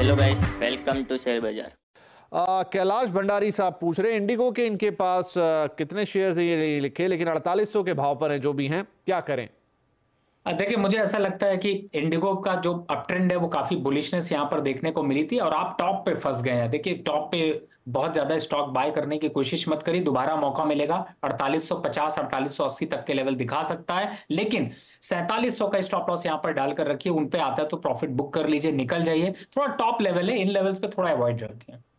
hello guys welcome to share बाजार कैलाश भंडारी साहब पूछ रहे हैं इंडिगो के इनके पास आ, कितने शेयर्स ये लिखे लेकिन 4800 के भाव पर हैं जो भी हैं क्या करें देखिए मुझे ऐसा लगता है कि इंडिगो का जो अप ट्रेंड है वो काफी बुलिशनेस यहाँ पर देखने को मिली थी और आप टॉप पे फंस गए हैं देखिए टॉप पे बहुत ज्यादा स्टॉक बाय करने की कोशिश मत करिए दोबारा मौका मिलेगा 4850 4880 तक के लेवल दिखा सकता है लेकिन 4700 का स्टॉप लॉस यहाँ पर डालकर रखिए उन पे आता है तो प्रॉफिट बुक कर लीजिए निकल जाइए थोड़ा टॉप लेवल है इन लेवल्स पे थोड़ा अवॉइड रखिए